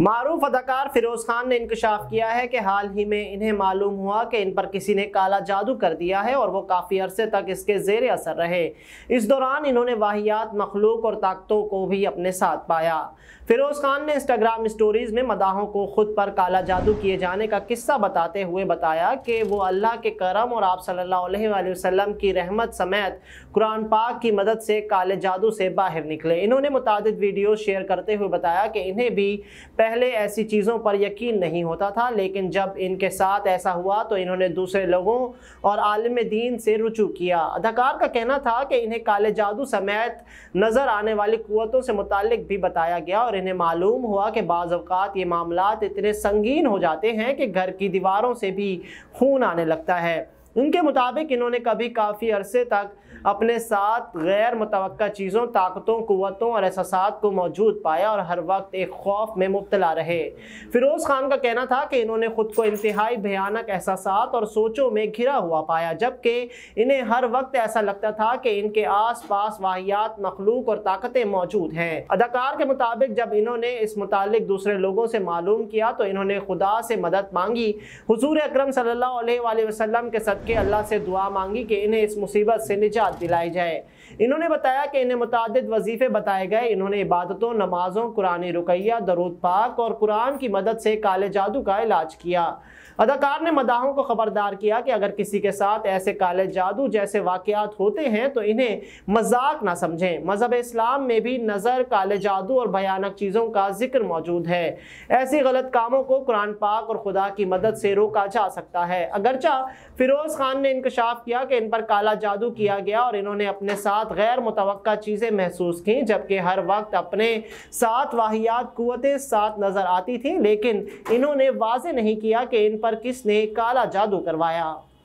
मरूफ अदाकार फिरोज खान ने इंकशाफ किया है कि हाल ही में इन्हें मालूम हुआ कि इन पर किसी ने काला जादू कर दिया है और वो काफ़ी अरसे तक इसके जेर असर रहे इस दौरान इन्होंने वाहियात मखलूक और ताकतों को भी अपने साथ पाया फिरोज खान ने इंस्टाग्राम स्टोरीज में मदाहों को खुद पर काला जादू किए जाने का किस्सा बताते हुए बताया कि वो अल्लाह के करम और आप सल्ला वसम की रहमत समेत कुरान पाक की मदद से काले जादू से बाहर निकले इन्होंने मुतद वीडियो शेयर करते हुए बताया कि इन्हें भी पहले ऐसी चीज़ों पर यकीन नहीं होता था लेकिन जब इनके साथ ऐसा हुआ तो इन्होंने दूसरे लोगों और आलम दीन से रुचू किया अदाकार का कहना था कि इन्हें काले जादू समेत नज़र आने वाली क़वतों से मुतक भी बताया गया और इन्हें मालूम हुआ कि बाज़ात ये मामला इतने संगीन हो जाते हैं कि घर की दीवारों से भी खून आने लगता है उनके मुताबिक इन्होंने कभी काफ़ी अरसे तक अपने साथ गैर मुतव चीज़ों ताकतों क़वतों और एहसास को मौजूद पाया और हर वक्त एक खौफ में मुबतला रहे फ़िरोज़ खान का कहना था कि इन्होंने ख़ुद को इंतहाई भयानक एहसास और सोचों में घिरा हुआ पाया जबकि इन्हें हर वक्त ऐसा लगता था कि इनके आस पास वाहियात मखलूक और ताकतें मौजूद हैं अदाकार के मुताबिक जब इन्होंने इस मुतल दूसरे लोगों से मालूम किया तो इन्होंने खुदा से मदद मांगी हजूर अक्रम सल्ला वसलम के सद के अल्लाह से दुआ मांगी कि इन्हें इस मुसीबत से निजात दिलाई जाए इन्होंने बताया कि इन्हें मुतद वजीफ़े बताए गए इन्होंने इबादतों नमाज़ों कुरान रुकैया दरुद पाक और कुरान की मदद से काले जादू का इलाज किया अदाकार ने मदाहों को ख़बरदार किया कि अगर किसी के साथ ऐसे काले जादू जैसे वाकयात होते हैं तो इन्हें मजाक ना समझें मज़हब इस्लाम में भी नज़र काले जादू और भयानक चीज़ों का जिक्र मौजूद है ऐसे गलत कामों को कुरान पाक और खुदा की मदद से रोका जा सकता है अगरचा फिरोज खान ने इंकशाफ किया कि इन पर काला जादू किया गया और इन्होंने अपने साथ गैर मुतव चीज़ें महसूस की जबकि हर वक्त अपने साथ वाहियात कुतें साथ नज़र आती थी लेकिन इन्होंने वाज नहीं किया कि इन पर किसने काला जादू करवाया